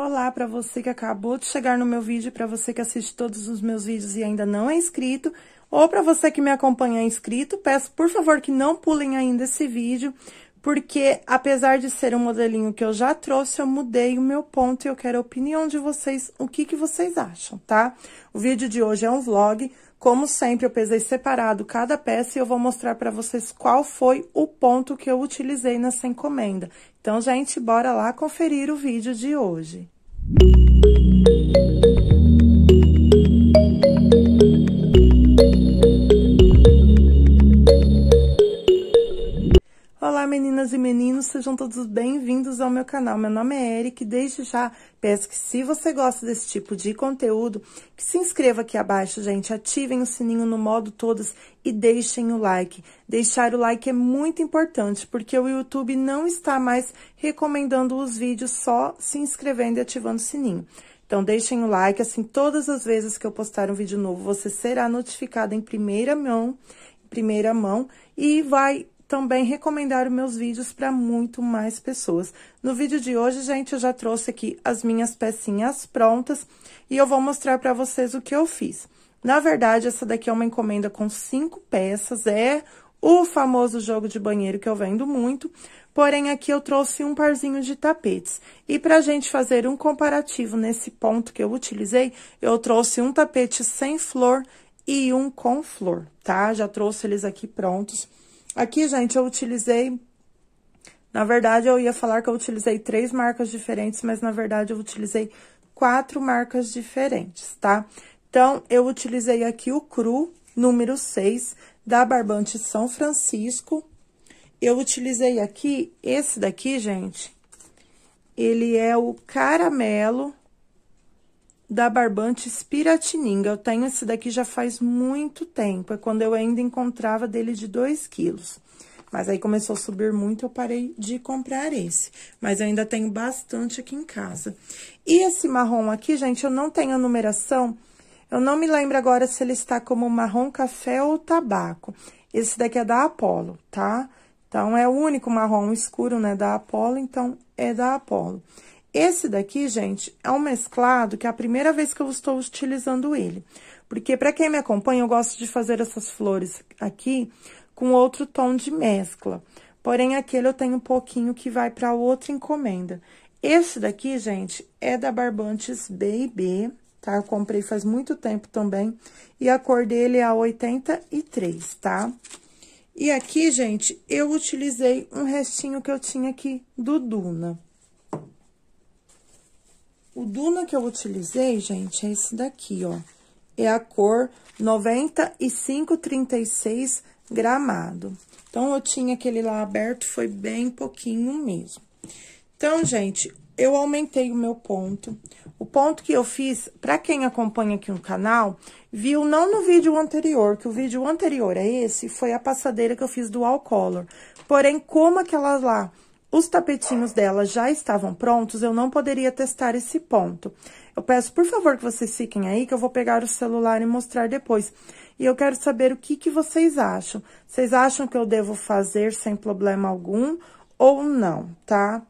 Olá para você que acabou de chegar no meu vídeo, para você que assiste todos os meus vídeos e ainda não é inscrito, ou para você que me acompanha inscrito, peço por favor que não pulem ainda esse vídeo, porque apesar de ser um modelinho que eu já trouxe, eu mudei o meu ponto e eu quero a opinião de vocês, o que, que vocês acham, tá? O vídeo de hoje é um vlog, como sempre, eu pesei separado cada peça e eu vou mostrar para vocês qual foi o ponto que eu utilizei nessa encomenda. Então, gente, bora lá conferir o vídeo de hoje. Música meninas e meninos, sejam todos bem-vindos ao meu canal. Meu nome é Eric, desde já peço que se você gosta desse tipo de conteúdo, que se inscreva aqui abaixo, gente, ativem o sininho no modo todos e deixem o like. Deixar o like é muito importante, porque o YouTube não está mais recomendando os vídeos só se inscrevendo e ativando o sininho. Então, deixem o like, assim, todas as vezes que eu postar um vídeo novo, você será notificado em primeira mão, em primeira mão, e vai também recomendar os meus vídeos para muito mais pessoas. No vídeo de hoje, gente, eu já trouxe aqui as minhas pecinhas prontas e eu vou mostrar para vocês o que eu fiz. Na verdade, essa daqui é uma encomenda com cinco peças, é o famoso jogo de banheiro que eu vendo muito, porém aqui eu trouxe um parzinho de tapetes. E para a gente fazer um comparativo nesse ponto que eu utilizei, eu trouxe um tapete sem flor e um com flor, tá? Já trouxe eles aqui prontos Aqui, gente, eu utilizei... Na verdade, eu ia falar que eu utilizei três marcas diferentes, mas na verdade eu utilizei quatro marcas diferentes, tá? Então, eu utilizei aqui o Cru, número 6, da Barbante São Francisco. Eu utilizei aqui, esse daqui, gente, ele é o Caramelo da barbante Piratininga. Eu tenho esse daqui já faz muito tempo, é quando eu ainda encontrava dele de 2 quilos. Mas aí começou a subir muito, eu parei de comprar esse. Mas eu ainda tenho bastante aqui em casa. E esse marrom aqui, gente, eu não tenho a numeração. Eu não me lembro agora se ele está como marrom café ou tabaco. Esse daqui é da Apollo, tá? Então, é o único marrom escuro, né, da Apollo, então é da Apollo. Esse daqui, gente, é um mesclado que é a primeira vez que eu estou utilizando ele. Porque, para quem me acompanha, eu gosto de fazer essas flores aqui com outro tom de mescla. Porém, aquele eu tenho um pouquinho que vai para outra encomenda. Esse daqui, gente, é da Barbantes B&B, tá? Eu comprei faz muito tempo também. E a cor dele é a 83, tá? E aqui, gente, eu utilizei um restinho que eu tinha aqui do Duna. O Duna que eu utilizei, gente, é esse daqui, ó. É a cor 9536 gramado. Então, eu tinha aquele lá aberto, foi bem pouquinho mesmo. Então, gente, eu aumentei o meu ponto. O ponto que eu fiz, para quem acompanha aqui no canal, viu não no vídeo anterior, que o vídeo anterior é esse, foi a passadeira que eu fiz do all color. Porém, como aquela lá os tapetinhos dela já estavam prontos, eu não poderia testar esse ponto. Eu peço, por favor, que vocês fiquem aí, que eu vou pegar o celular e mostrar depois. E eu quero saber o que, que vocês acham. Vocês acham que eu devo fazer sem problema algum ou não, tá?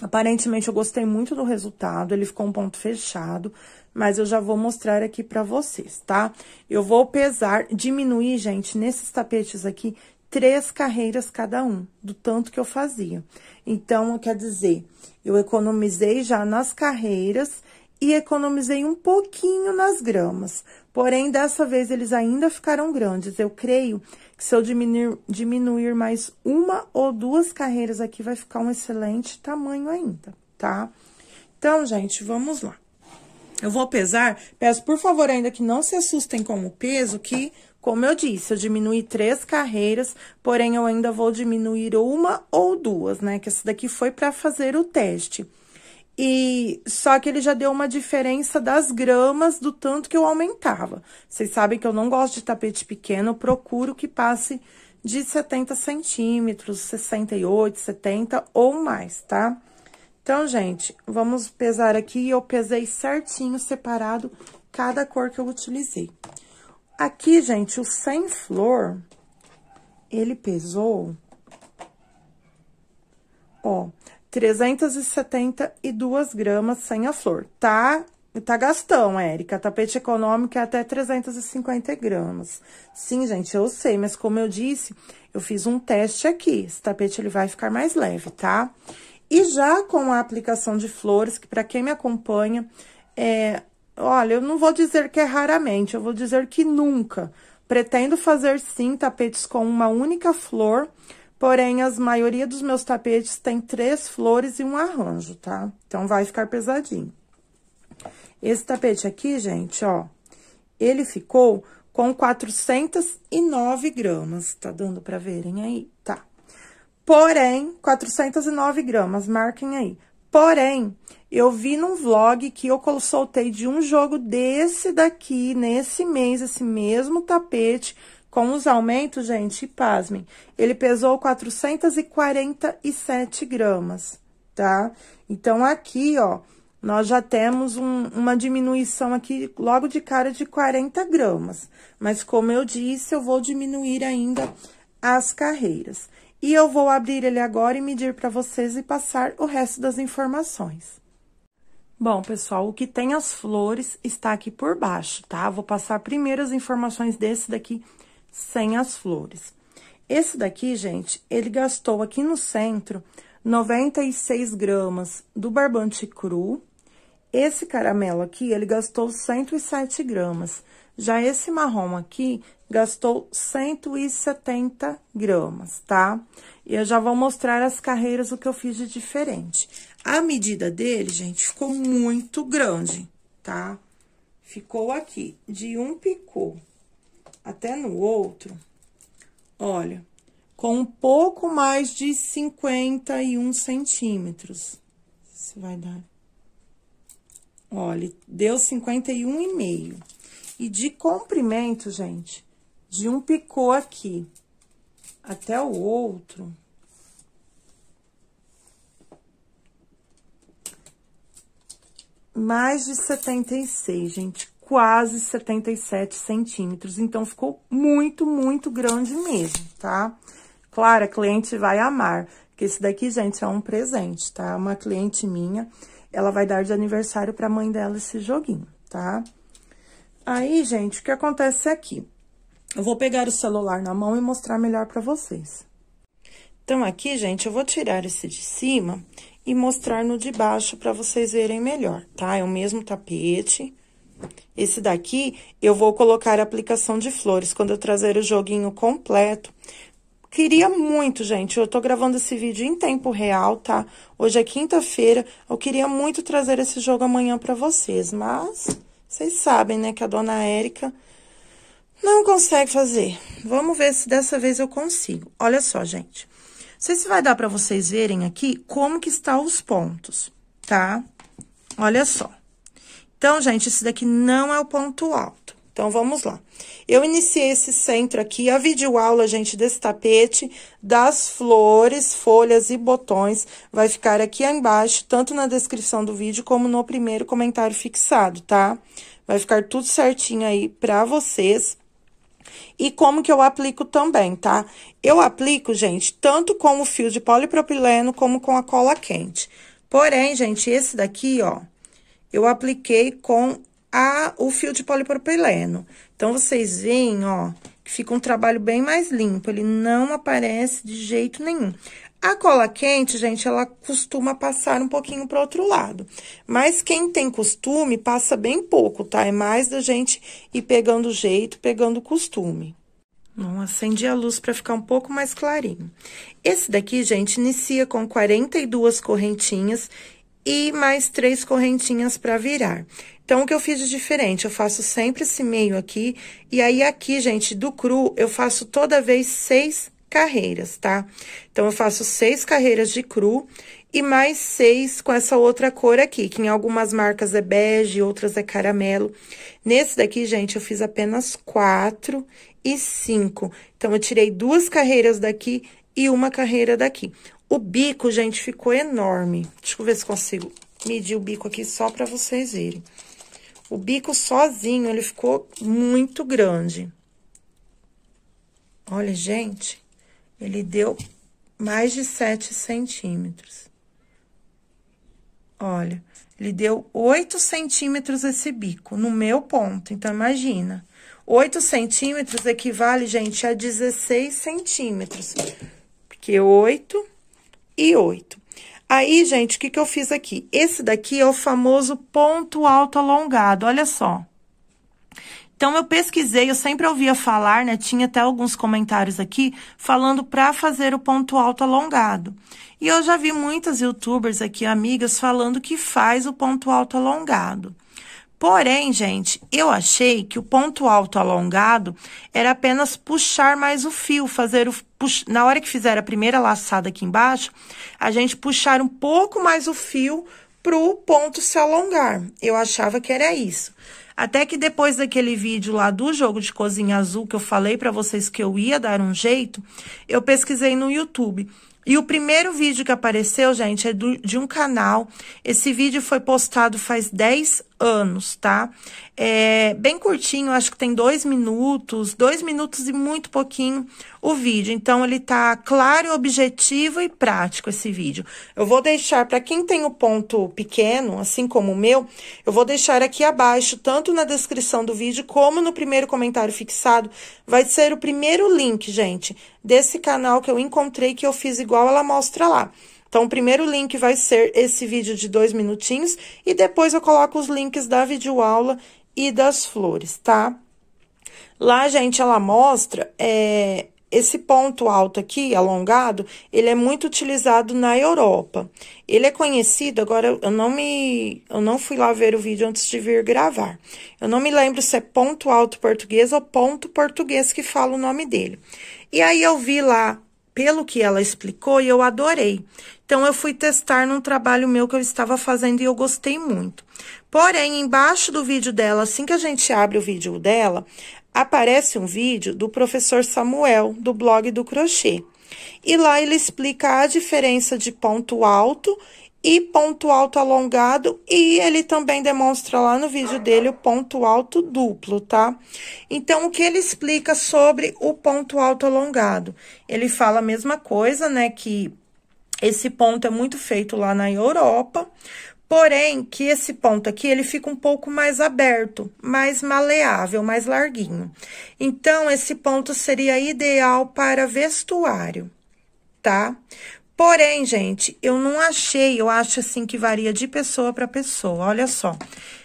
Aparentemente, eu gostei muito do resultado, ele ficou um ponto fechado, mas eu já vou mostrar aqui pra vocês, tá? Eu vou pesar, diminuir, gente, nesses tapetes aqui, três carreiras cada um, do tanto que eu fazia. Então, quer dizer, eu economizei já nas carreiras e economizei um pouquinho nas gramas. Porém, dessa vez eles ainda ficaram grandes. Eu creio que se eu diminuir, diminuir mais uma ou duas carreiras aqui, vai ficar um excelente tamanho ainda, tá? Então, gente, vamos lá. Eu vou pesar. Peço, por favor, ainda que não se assustem com o peso, que como eu disse, eu diminui três carreiras, porém eu ainda vou diminuir uma ou duas, né? Que essa daqui foi para fazer o teste. E só que ele já deu uma diferença das gramas do tanto que eu aumentava. Vocês sabem que eu não gosto de tapete pequeno, eu procuro que passe de 70 centímetros, 68, 70 ou mais, tá? Então, gente, vamos pesar aqui. Eu pesei certinho, separado, cada cor que eu utilizei. Aqui, gente, o sem flor, ele pesou, ó, 372 gramas sem a flor. Tá, tá gastão, Érica. Tapete econômico é até 350 gramas. Sim, gente, eu sei, mas como eu disse, eu fiz um teste aqui. Esse tapete, ele vai ficar mais leve, tá? E já com a aplicação de flores, que para quem me acompanha, é, Olha, eu não vou dizer que é raramente, eu vou dizer que nunca. Pretendo fazer sim tapetes com uma única flor, porém as maioria dos meus tapetes tem três flores e um arranjo, tá? Então vai ficar pesadinho. Esse tapete aqui, gente, ó, ele ficou com 409 gramas, tá dando pra verem aí? Tá. Porém, 409 gramas, marquem aí. Porém, eu vi num vlog que eu soltei de um jogo desse daqui, nesse mês, esse mesmo tapete, com os aumentos, gente, pasmem, ele pesou 447 gramas, tá? Então, aqui, ó, nós já temos um, uma diminuição aqui logo de cara de 40 gramas. Mas, como eu disse, eu vou diminuir ainda as carreiras e eu vou abrir ele agora e medir para vocês e passar o resto das informações. Bom, pessoal, o que tem as flores está aqui por baixo, tá? Vou passar primeiro as informações desse daqui sem as flores. Esse daqui, gente, ele gastou aqui no centro 96 gramas do barbante cru, esse caramelo aqui, ele gastou 107 gramas. Já esse marrom aqui gastou 170 gramas, tá? E eu já vou mostrar as carreiras o que eu fiz de diferente. A medida dele, gente, ficou muito grande, tá? Ficou aqui, de um picô até no outro, olha, com um pouco mais de 51 centímetros. Se vai dar Olha, deu 51,5. E de comprimento, gente, de um picô aqui até o outro... Mais de 76, gente, quase 77 centímetros. Então, ficou muito, muito grande mesmo, tá? Claro, a cliente vai amar, porque esse daqui, gente, é um presente, tá? É uma cliente minha, ela vai dar de aniversário para a mãe dela esse joguinho, tá? Aí, gente, o que acontece aqui? É eu vou pegar o celular na mão e mostrar melhor para vocês. Então, aqui, gente, eu vou tirar esse de cima e mostrar no de baixo para vocês verem melhor, tá? É o mesmo tapete. Esse daqui, eu vou colocar a aplicação de flores. Quando eu trazer o joguinho completo, Queria muito, gente, eu tô gravando esse vídeo em tempo real, tá? Hoje é quinta-feira, eu queria muito trazer esse jogo amanhã para vocês, mas vocês sabem, né, que a dona Érica não consegue fazer. Vamos ver se dessa vez eu consigo. Olha só, gente. Não sei se vai dar para vocês verem aqui como que está os pontos, tá? Olha só. Então, gente, esse daqui não é o ponto alto. Então, vamos lá. Eu iniciei esse centro aqui, a videoaula, gente, desse tapete, das flores, folhas e botões, vai ficar aqui embaixo, tanto na descrição do vídeo, como no primeiro comentário fixado, tá? Vai ficar tudo certinho aí pra vocês. E como que eu aplico também, tá? Eu aplico, gente, tanto com o fio de polipropileno, como com a cola quente. Porém, gente, esse daqui, ó, eu apliquei com a, o fio de polipropileno. Então, vocês veem, ó, que fica um trabalho bem mais limpo, ele não aparece de jeito nenhum. A cola quente, gente, ela costuma passar um pouquinho para outro lado. Mas quem tem costume, passa bem pouco, tá? É mais da gente ir pegando jeito, pegando costume. Não acendi a luz para ficar um pouco mais clarinho. Esse daqui, gente, inicia com 42 correntinhas e mais três correntinhas para virar. Então, o que eu fiz de diferente? Eu faço sempre esse meio aqui, e aí aqui, gente, do cru, eu faço toda vez seis carreiras, tá? Então, eu faço seis carreiras de cru e mais seis com essa outra cor aqui, que em algumas marcas é bege, outras é caramelo. Nesse daqui, gente, eu fiz apenas quatro e cinco. Então, eu tirei duas carreiras daqui e uma carreira daqui. O bico, gente, ficou enorme. Deixa eu ver se consigo medir o bico aqui só para vocês verem. O bico sozinho, ele ficou muito grande. Olha, gente, ele deu mais de 7 centímetros. Olha, ele deu 8 centímetros esse bico, no meu ponto. Então, imagina. 8 centímetros equivale, gente, a 16 centímetros. Porque 8 e 8. Aí, gente, o que, que eu fiz aqui? Esse daqui é o famoso ponto alto alongado, olha só. Então, eu pesquisei, eu sempre ouvia falar, né? Tinha até alguns comentários aqui falando para fazer o ponto alto alongado. E eu já vi muitas youtubers aqui, amigas, falando que faz o ponto alto alongado. Porém, gente, eu achei que o ponto alto alongado era apenas puxar mais o fio, fazer o pux... na hora que fizer a primeira laçada aqui embaixo, a gente puxar um pouco mais o fio pro ponto se alongar. Eu achava que era isso. Até que depois daquele vídeo lá do jogo de cozinha azul que eu falei para vocês que eu ia dar um jeito, eu pesquisei no YouTube. E o primeiro vídeo que apareceu, gente, é do, de um canal. Esse vídeo foi postado faz 10 anos, tá? É bem curtinho, acho que tem dois minutos, dois minutos e muito pouquinho o vídeo. Então, ele tá claro, objetivo e prático esse vídeo. Eu vou deixar, para quem tem o ponto pequeno, assim como o meu, eu vou deixar aqui abaixo, tanto na descrição do vídeo, como no primeiro comentário fixado, vai ser o primeiro link, gente, desse canal que eu encontrei, que eu fiz igual ela mostra lá. Então, o primeiro link vai ser esse vídeo de dois minutinhos e depois eu coloco os links da videoaula e das flores, tá? Lá, gente, ela mostra é, esse ponto alto aqui, alongado, ele é muito utilizado na Europa. Ele é conhecido, agora eu não me eu não fui lá ver o vídeo antes de vir gravar. Eu não me lembro se é ponto alto português ou ponto português que fala o nome dele. E aí eu vi lá pelo que ela explicou e eu adorei. Então eu fui testar num trabalho meu que eu estava fazendo e eu gostei muito. Porém, embaixo do vídeo dela, assim que a gente abre o vídeo dela, aparece um vídeo do professor Samuel, do blog do crochê. E lá ele explica a diferença de ponto alto e ponto alto alongado e ele também demonstra lá no vídeo dele o ponto alto duplo, tá? Então, o que ele explica sobre o ponto alto alongado? Ele fala a mesma coisa, né, que esse ponto é muito feito lá na Europa, porém que esse ponto aqui ele fica um pouco mais aberto, mais maleável, mais larguinho. Então, esse ponto seria ideal para vestuário, tá? Porém, gente, eu não achei, eu acho assim que varia de pessoa para pessoa. Olha só.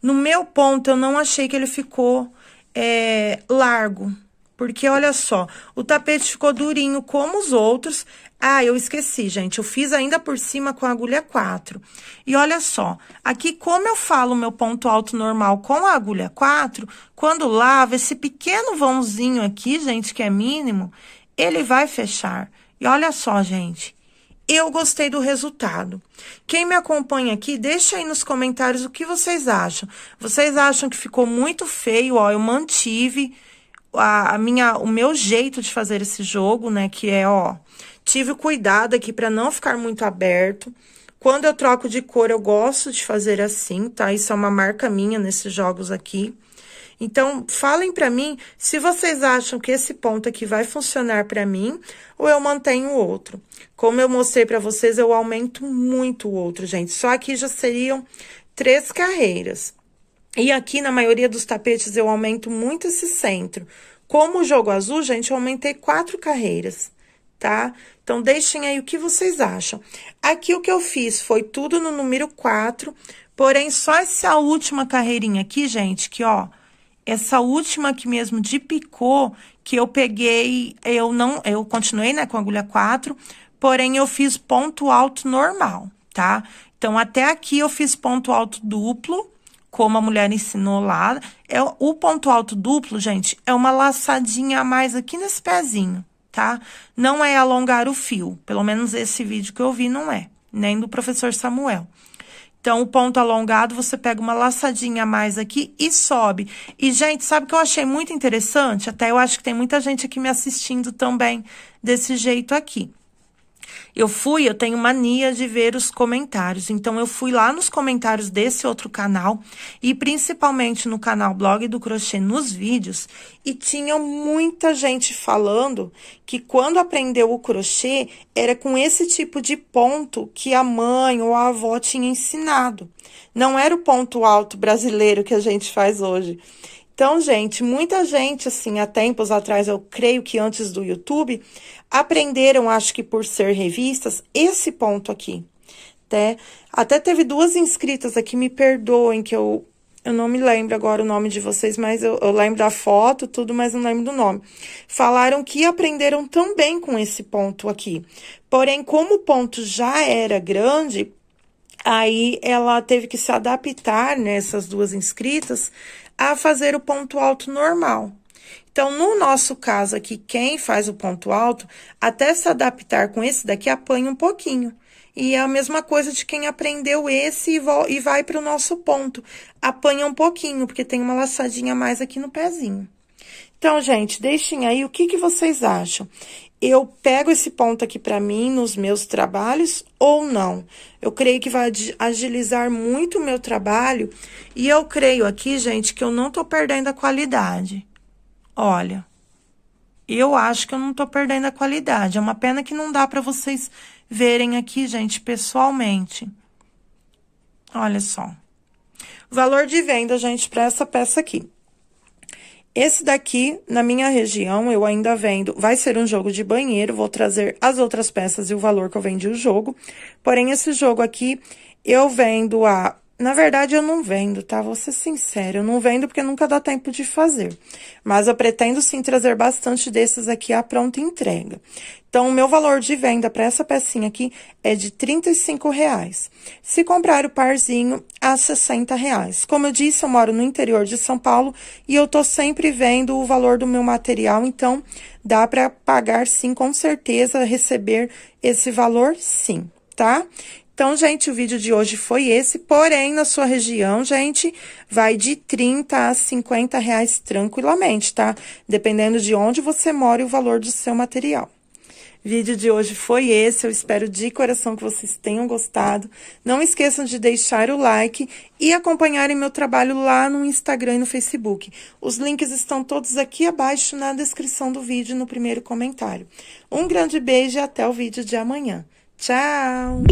No meu ponto, eu não achei que ele ficou é, largo. Porque olha só, o tapete ficou durinho como os outros. Ah, eu esqueci, gente. Eu fiz ainda por cima com a agulha 4. E olha só, aqui como eu falo meu ponto alto normal com a agulha 4, quando lava esse pequeno vãozinho aqui, gente, que é mínimo, ele vai fechar. E olha só, gente, eu gostei do resultado. Quem me acompanha aqui, deixa aí nos comentários o que vocês acham. Vocês acham que ficou muito feio, ó, eu mantive a, a minha, o meu jeito de fazer esse jogo, né, que é, ó, tive cuidado aqui para não ficar muito aberto. Quando eu troco de cor, eu gosto de fazer assim, tá? Isso é uma marca minha nesses jogos aqui. Então, falem para mim se vocês acham que esse ponto aqui vai funcionar para mim ou eu mantenho o outro. Como eu mostrei para vocês, eu aumento muito o outro, gente. Só aqui já seriam três carreiras. E aqui, na maioria dos tapetes, eu aumento muito esse centro. Como o jogo azul, gente, eu aumentei quatro carreiras, tá? Então, deixem aí o que vocês acham. Aqui, o que eu fiz foi tudo no número 4, porém, só essa última carreirinha aqui, gente, que, ó, essa última aqui mesmo de picô, que eu peguei, eu não, eu continuei, né, com agulha 4, porém eu fiz ponto alto normal, tá? Então, até aqui eu fiz ponto alto duplo, como a mulher ensinou lá. É, o ponto alto duplo, gente, é uma laçadinha a mais aqui nesse pezinho, tá? Não é alongar o fio, pelo menos esse vídeo que eu vi não é, nem do professor Samuel. Então, o ponto alongado, você pega uma laçadinha a mais aqui e sobe. E, gente, sabe o que eu achei muito interessante? Até eu acho que tem muita gente aqui me assistindo também desse jeito aqui. Eu fui, eu tenho mania de ver os comentários. Então, eu fui lá nos comentários desse outro canal e principalmente no canal Blog do Crochê nos vídeos. E tinha muita gente falando que quando aprendeu o crochê era com esse tipo de ponto que a mãe ou a avó tinha ensinado. Não era o ponto alto brasileiro que a gente faz hoje. Então, gente, muita gente, assim, há tempos atrás, eu creio que antes do YouTube, aprenderam, acho que por ser revistas, esse ponto aqui. Até, né? até teve duas inscritas aqui, me perdoem que eu, eu não me lembro agora o nome de vocês, mas eu, eu lembro da foto, tudo, mas não lembro do nome. Falaram que aprenderam também com esse ponto aqui. Porém, como o ponto já era grande, aí ela teve que se adaptar, né, duas inscritas, a fazer o ponto alto normal. Então, no nosso caso aqui, quem faz o ponto alto, até se adaptar com esse daqui, apanha um pouquinho. E é a mesma coisa de quem aprendeu esse e vai para o nosso ponto. Apanha um pouquinho, porque tem uma laçadinha a mais aqui no pezinho. Então, gente, deixem aí o que, que vocês acham. Eu pego esse ponto aqui para mim nos meus trabalhos ou não? Eu creio que vai agilizar muito o meu trabalho e eu creio aqui, gente, que eu não tô perdendo a qualidade. Olha, eu acho que eu não tô perdendo a qualidade. É uma pena que não dá para vocês verem aqui, gente, pessoalmente. Olha só. Valor de venda, gente, para essa peça aqui. Esse daqui, na minha região, eu ainda vendo. Vai ser um jogo de banheiro, vou trazer as outras peças e o valor que eu vendi o jogo. Porém, esse jogo aqui, eu vendo a na verdade, eu não vendo, tá? Vou ser sincero, eu não vendo porque nunca dá tempo de fazer. Mas eu pretendo sim trazer bastante desses aqui à pronta entrega. Então, o meu valor de venda para essa pecinha aqui é de R$ reais. Se comprar o parzinho, a R$ reais. Como eu disse, eu moro no interior de São Paulo e eu tô sempre vendo o valor do meu material, então dá para pagar sim, com certeza, receber esse valor sim, tá? Então, gente, o vídeo de hoje foi esse, porém, na sua região, gente, vai de 30 a 50 reais tranquilamente, tá? Dependendo de onde você mora e o valor do seu material. Vídeo de hoje foi esse, eu espero de coração que vocês tenham gostado. Não esqueçam de deixar o like e acompanharem meu trabalho lá no Instagram e no Facebook. Os links estão todos aqui abaixo na descrição do vídeo, no primeiro comentário. Um grande beijo e até o vídeo de amanhã. Tchau!